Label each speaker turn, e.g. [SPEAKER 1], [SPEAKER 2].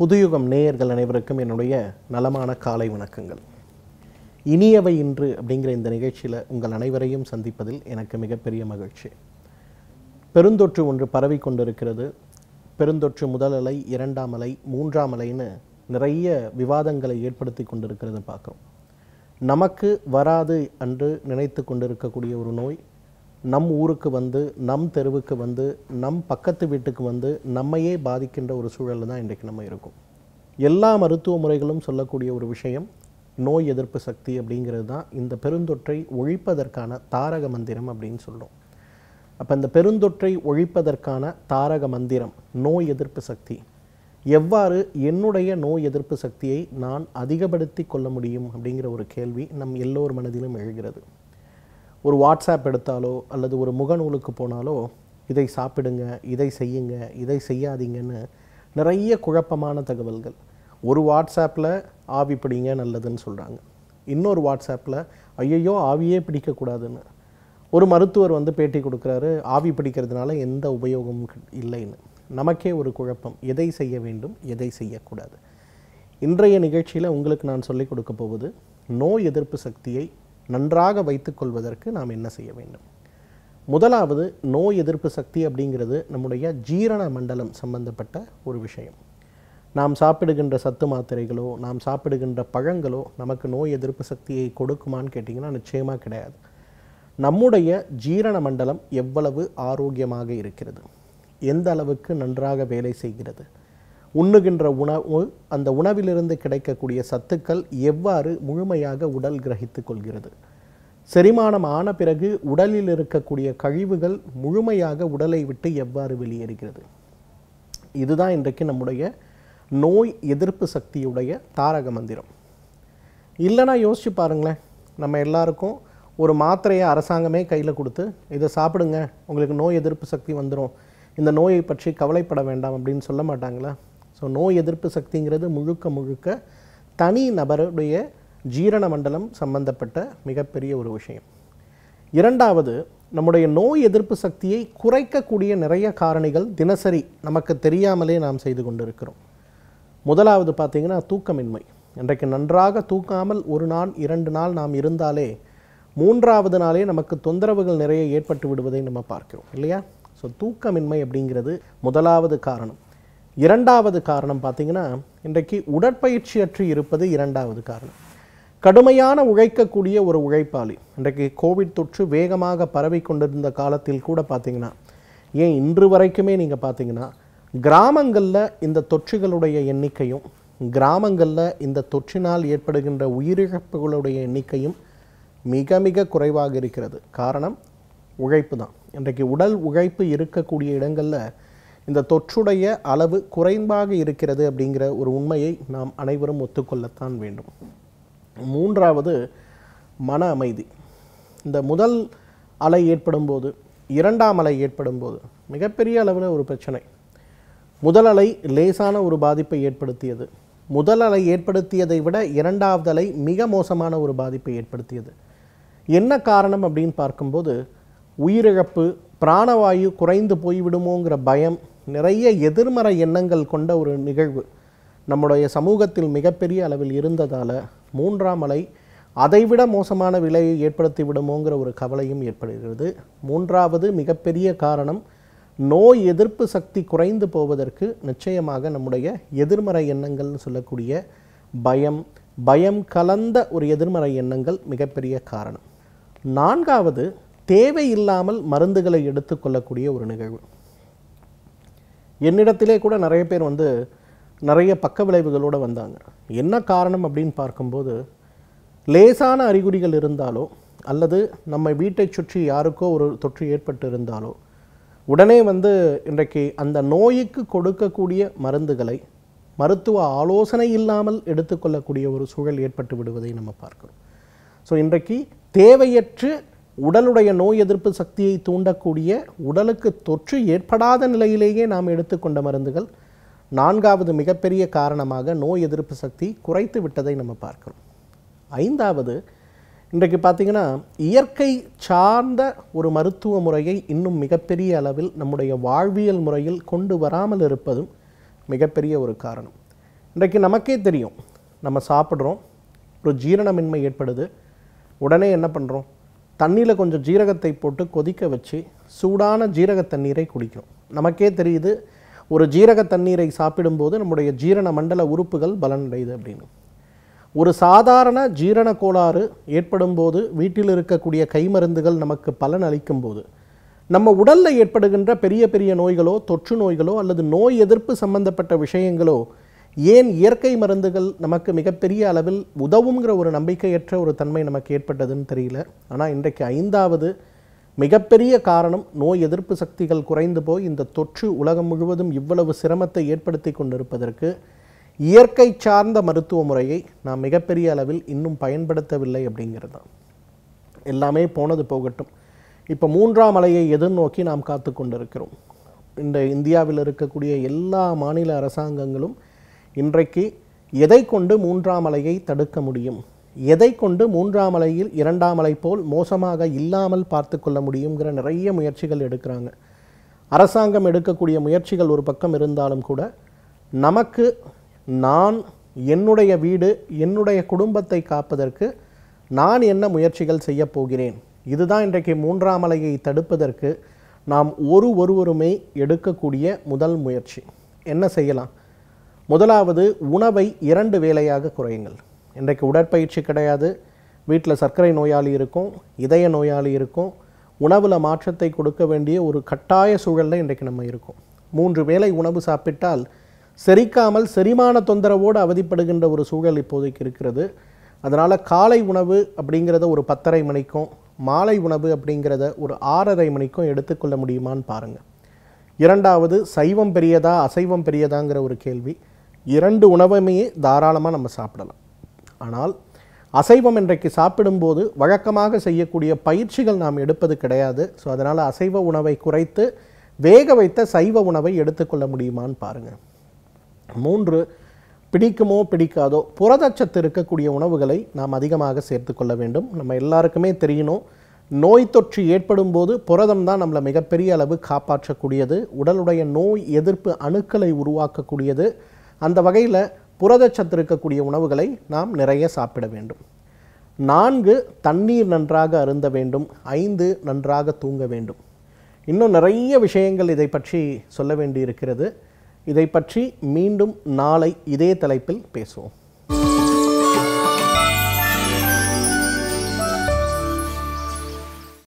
[SPEAKER 1] புதுயுகம் நேயர்கள் அனைவருக்கும் என்னுடைய நலமான காலை வணக்கங்கள் இனியவை இன்று அப்படிங்கிற இந்த நிகழ்ச்சியில் உங்கள் அனைவரையும் சந்திப்பதில் எனக்கு மிகப்பெரிய மகிழ்ச்சி பெருந்தொற்று ஒன்று பரவி கொண்டிருக்கிறது பெருந்தொற்று முதல் அலை இரண்டாம் அலை மூன்றாம் அலைன்னு நிறைய விவாதங்களை ஏற்படுத்தி கொண்டிருக்கிறது பார்க்குறோம் நமக்கு வராது என்று நினைத்து கொண்டிருக்கக்கூடிய ஒரு நோய் நம் ஊருக்கு வந்து நம் தெருவுக்கு வந்து நம் பக்கத்து வீட்டுக்கு வந்து நம்மையே பாதிக்கின்ற ஒரு சூழல் தான் இன்றைக்கு நம்ம இருக்கும் எல்லா மருத்துவ முறைகளும் சொல்லக்கூடிய ஒரு விஷயம் நோய் எதிர்ப்பு சக்தி அப்படிங்கிறது தான் இந்த பெருந்தொற்றை ஒழிப்பதற்கான தாரக மந்திரம் அப்படின்னு சொல்லும் அப்போ இந்த பெருந்தொற்றை ஒழிப்பதற்கான தாரக மந்திரம் நோய் எதிர்ப்பு சக்தி எவ்வாறு என்னுடைய நோய் எதிர்ப்பு சக்தியை நான் அதிகப்படுத்தி கொள்ள முடியும் அப்படிங்கிற ஒரு கேள்வி நம் எல்லோர் மனதிலும் எழுகிறது ஒரு வாட்ஸ்அப் எடுத்தாலோ அல்லது ஒரு முகநூலுக்கு போனாலோ இதை சாப்பிடுங்க இதை செய்யுங்க இதை செய்யாதீங்கன்னு நிறைய குழப்பமான தகவல்கள் ஒரு வாட்ஸ்அப்பில் ஆவி பிடிங்க நல்லதுன்னு சொல்கிறாங்க இன்னொரு வாட்ஸ்அப்பில் ஐயையோ ஆவியே பிடிக்கக்கூடாதுன்னு ஒரு மருத்துவர் வந்து பேட்டி கொடுக்குறாரு ஆவி பிடிக்கிறதுனால எந்த உபயோகமும் இல்லைன்னு நமக்கே ஒரு குழப்பம் எதை செய்ய வேண்டும் எதை செய்யக்கூடாது இன்றைய நிகழ்ச்சியில் உங்களுக்கு நான் சொல்லிக் கொடுக்க போவது நோய் எதிர்ப்பு சக்தியை நன்றாக வைத்துக்கொள்வதற்கு நாம் என்ன செய்ய வேண்டும் முதலாவது நோய் எதிர்ப்பு சக்தி அப்படிங்கிறது நம்முடைய ஜீரண மண்டலம் சம்பந்தப்பட்ட ஒரு விஷயம் நாம் சாப்பிடுகின்ற சத்து மாத்திரைகளோ நாம் சாப்பிடுகின்ற பழங்களோ நமக்கு நோய் எதிர்ப்பு சக்தியை கொடுக்குமான்னு கேட்டிங்கன்னா நிச்சயமாக கிடையாது நம்முடைய ஜீரண மண்டலம் எவ்வளவு ஆரோக்கியமாக இருக்கிறது எந்த அளவுக்கு நன்றாக வேலை செய்கிறது உண்ணுகின்ற உணவு அந்த உணவிலிருந்து கிடைக்கக்கூடிய சத்துக்கள் எவ்வாறு முழுமையாக உடல் கிரகித்து கொள்கிறது செரிமானம் ஆன பிறகு உடலில் இருக்கக்கூடிய கழிவுகள் முழுமையாக உடலை விட்டு எவ்வாறு வெளியேறுகிறது இதுதான் இன்றைக்கு நம்முடைய நோய் எதிர்ப்பு சக்தியுடைய தாரக மந்திரம் இல்லைனா யோசிச்சு பாருங்களேன் நம்ம எல்லாருக்கும் ஒரு மாத்திரையை அரசாங்கமே கையில் கொடுத்து இதை சாப்பிடுங்க உங்களுக்கு நோய் எதிர்ப்பு சக்தி வந்துடும் இந்த நோயை பற்றி கவலைப்பட வேண்டாம் அப்படின்னு சொல்ல மாட்டாங்களா ஸோ நோய் எதிர்ப்பு சக்திங்கிறது முழுக்க முழுக்க தனி நபருடைய ஜீரண மண்டலம் சம்பந்தப்பட்ட மிகப்பெரிய ஒரு விஷயம் இரண்டாவது நம்முடைய நோய் எதிர்ப்பு சக்தியை குறைக்கக்கூடிய நிறைய காரணிகள் தினசரி நமக்கு தெரியாமலே நாம் செய்து கொண்டிருக்கிறோம் முதலாவது பார்த்திங்கன்னா தூக்கமின்மை இன்றைக்கு நன்றாக தூக்காமல் ஒரு நாள் இரண்டு நாள் நாம் இருந்தாலே மூன்றாவது நாளே நமக்கு தொந்தரவுகள் நிறைய ஏற்பட்டு விடுவதை நம்ம பார்க்கிறோம் இல்லையா ஸோ தூக்கமின்மை அப்படிங்கிறது முதலாவது காரணம் இரண்டாவது காரணம் பார்த்தீங்கன்னா இன்றைக்கு உடற்பயிற்சியற்று இருப்பது இரண்டாவது காரணம் கடுமையான உழைக்கக்கூடிய ஒரு உழைப்பாளி இன்றைக்கு கோவிட் தொற்று வேகமாக பரவி கொண்டிருந்த காலத்தில் கூட பார்த்திங்கன்னா ஏன் இன்று வரைக்குமே நீங்கள் பார்த்தீங்கன்னா கிராமங்களில் இந்த தொற்றுகளுடைய எண்ணிக்கையும் கிராமங்களில் இந்த தொற்றினால் ஏற்படுகின்ற உயிரிழப்புகளுடைய எண்ணிக்கையும் மிக மிக குறைவாக இருக்கிறது காரணம் உழைப்பு தான் இன்றைக்கு உடல் உழைப்பு இருக்கக்கூடிய இடங்களில் இந்த தொற்றுடைய அளவு குறைந்தாக இருக்கிறது அப்படிங்கிற ஒரு உண்மையை நாம் அனைவரும் ஒத்துக்கொள்ளத்தான் வேண்டும் மூன்றாவது மன அமைதி இந்த முதல் அலை ஏற்படும் போது இரண்டாம் அலை ஏற்படும் போது மிகப்பெரிய அளவில் ஒரு பிரச்சனை முதல் அலை லேசான ஒரு பாதிப்பை ஏற்படுத்தியது முதல் அலை ஏற்படுத்தியதை விட இரண்டாவது அலை மிக மோசமான ஒரு பாதிப்பை ஏற்படுத்தியது என்ன காரணம் அப்படின்னு பார்க்கும்போது உயிரிழப்பு பிராணவாயு குறைந்து போய்விடுமோங்கிற பயம் நிறைய எதிர்மறை எண்ணங்கள் கொண்ட ஒரு நிகழ்வு நம்முடைய சமூகத்தில் மிகப்பெரிய அளவில் இருந்ததால் மூன்றாம் அலை அதைவிட மோசமான விலையை ஏற்படுத்தி விடுமோங்கிற ஒரு கவலையும் ஏற்படுகிறது மூன்றாவது மிகப்பெரிய காரணம் நோய் எதிர்ப்பு சக்தி குறைந்து போவதற்கு நிச்சயமாக நம்முடைய எதிர்மறை எண்ணங்கள்னு சொல்லக்கூடிய பயம் பயம் கலந்த ஒரு எதிர்மறை எண்ணங்கள் மிகப்பெரிய காரணம் நான்காவது தேவையில்லாமல் மருந்துகளை எடுத்துக்கொள்ளக்கூடிய ஒரு நிகழ்வு என்னிடத்திலே கூட நிறைய பேர் வந்து நிறைய பக்க விளைவுகளோடு வந்தாங்க என்ன காரணம் அப்படின்னு பார்க்கும்போது லேசான அறிகுறிகள் இருந்தாலோ அல்லது நம்ம வீட்டை சுற்றி யாருக்கோ ஒரு தொற்று ஏற்பட்டு இருந்தாலோ உடனே வந்து இன்றைக்கு அந்த நோய்க்கு கொடுக்கக்கூடிய மருந்துகளை மருத்துவ ஆலோசனை இல்லாமல் எடுத்துக்கொள்ளக்கூடிய ஒரு சூழல் ஏற்பட்டு விடுவதை நம்ம பார்க்கிறோம் ஸோ இன்றைக்கு தேவையற்று உடலுடைய நோய் எதிர்ப்பு சக்தியை தூண்டக்கூடிய உடலுக்கு தொற்று ஏற்படாத நிலையிலேயே நாம் எடுத்துக்கொண்ட மருந்துகள் நான்காவது மிகப்பெரிய காரணமாக நோய் எதிர்ப்பு சக்தி குறைத்து விட்டதை நம்ம பார்க்கிறோம் ஐந்தாவது இன்றைக்கு பார்த்திங்கன்னா இயற்கை சார்ந்த ஒரு மருத்துவ முறையை இன்னும் மிகப்பெரிய அளவில் நம்முடைய வாழ்வியல் முறையில் கொண்டு வராமல் இருப்பதும் மிகப்பெரிய ஒரு காரணம் இன்றைக்கு நமக்கே தெரியும் நம்ம சாப்பிட்றோம் ஒரு ஜீரணமின்மை ஏற்படுது உடனே என்ன பண்ணுறோம் தண்ணியில் கொஞ்சம் ஜீரகத்தை போட்டு கொதிக்க வச்சு சூடான ஜீரக தண்ணீரை குடிக்கணும் நமக்கே தெரியுது ஒரு ஜீரக தண்ணீரை சாப்பிடும்போது நம்முடைய ஜீரண மண்டல உறுப்புகள் பலனடையுது அப்படின்னு ஒரு சாதாரண ஜீரண கோளாறு ஏற்படும் போது வீட்டில் இருக்கக்கூடிய கைமருந்துகள் நமக்கு பலன் அளிக்கும் போது நம்ம உடலில் ஏற்படுகின்ற பெரிய பெரிய நோய்களோ தொற்று நோய்களோ அல்லது நோய் எதிர்ப்பு சம்பந்தப்பட்ட விஷயங்களோ ஏன் இயற்கை மருந்துகள் நமக்கு மிகப்பெரிய அளவில் உதவுங்கிற ஒரு நம்பிக்கையற்ற ஒரு தன்மை நமக்கு ஏற்பட்டதுன்னு தெரியல ஆனால் இன்றைக்கு ஐந்தாவது மிகப்பெரிய காரணம் நோய் எதிர்ப்பு சக்திகள் குறைந்து போய் இந்த தொற்று உலகம் முழுவதும் இவ்வளவு சிரமத்தை ஏற்படுத்தி கொண்டிருப்பதற்கு இயற்கை சார்ந்த மருத்துவ முறையை நாம் மிகப்பெரிய அளவில் இன்னும் பயன்படுத்தவில்லை அப்படிங்கிறது எல்லாமே போனது போகட்டும் இப்போ மூன்றாம் அலையை எதிர்நோக்கி நாம் காத்து கொண்டிருக்கிறோம் இந்த இந்தியாவில் இருக்கக்கூடிய எல்லா மாநில அரசாங்கங்களும் இன்றைக்கு எதை கொண்டு மூன்றாம் அலையை தடுக்க முடியும் எதை கொண்டு மூன்றாம் அலையில் இரண்டாம் அலை போல் மோசமாக இல்லாமல் பார்த்து கொள்ள முடியுங்கிற நிறைய முயற்சிகள் எடுக்கிறாங்க அரசாங்கம் எடுக்கக்கூடிய முயற்சிகள் ஒரு பக்கம் இருந்தாலும் கூட நமக்கு நான் என்னுடைய வீடு என்னுடைய குடும்பத்தை காப்பதற்கு நான் என்ன முயற்சிகள் செய்யப்போகிறேன் போகிறேன் இதுதான் இன்றைக்கு மூன்றாம் அலையை தடுப்பதற்கு நாம் ஒரு ஒருவருமே எடுக்கக்கூடிய முதல் முயற்சி என்ன செய்யலாம் முதலாவது உணவை இரண்டு வேலையாக குறையுங்கள் இன்றைக்கு உடற்பயிற்சி கிடையாது வீட்டில் சர்க்கரை நோயாளி இருக்கும் இதய நோயாளி இருக்கும் உணவில் மாற்றத்தை கொடுக்க வேண்டிய ஒரு கட்டாய சூழலில் இன்றைக்கு நம்ம இருக்கும் மூன்று வேளை உணவு சாப்பிட்டால் செரிக்காமல் செரிமான தொந்தரவோடு அவதிப்படுகின்ற ஒரு சூழல் இப்போதைக்கு இருக்கிறது அதனால் காலை உணவு அப்படிங்கிறத ஒரு பத்தரை மணிக்கும் மாலை உணவு அப்படிங்கிறத ஒரு ஆறரை மணிக்கும் எடுத்துக்கொள்ள முடியுமான்னு பாருங்கள் இரண்டாவது சைவம் பெரியதா அசைவம் பெரியதாங்கிற ஒரு கேள்வி இரண்டு உணவுமே தாராளமாக நம்ம சாப்பிடலாம் ஆனால் அசைவம் இன்றைக்கு சாப்பிடும்போது வழக்கமாக செய்யக்கூடிய பயிற்சிகள் நாம் எடுப்பது கிடையாது ஸோ அதனால் அசைவ உணவை குறைத்து வேக வைத்த சைவ உணவை எடுத்துக்கொள்ள முடியுமான்னு பாருங்கள் மூன்று பிடிக்குமோ பிடிக்காதோ புரதச்சத்து இருக்கக்கூடிய உணவுகளை நாம் அதிகமாக சேர்த்துக்கொள்ள வேண்டும் நம்ம எல்லாருக்குமே தெரியணும் நோய் தொற்று ஏற்படும் போது புரதம் தான் நம்மளை மிகப்பெரிய அளவு காப்பாற்றக்கூடியது உடலுடைய நோய் எதிர்ப்பு அணுக்களை உருவாக்கக்கூடியது அந்த வகையில் புரதச்சத்து இருக்கக்கூடிய உணவுகளை நாம் நிறைய சாப்பிட வேண்டும் நான்கு தண்ணீர் நன்றாக அருந்த வேண்டும் ஐந்து நன்றாக தூங்க வேண்டும் இன்னும் நிறைய விஷயங்கள் இதை பற்றி சொல்ல வேண்டியிருக்கிறது இதை பற்றி மீண்டும் நாளை இதே தலைப்பில் பேசுவோம்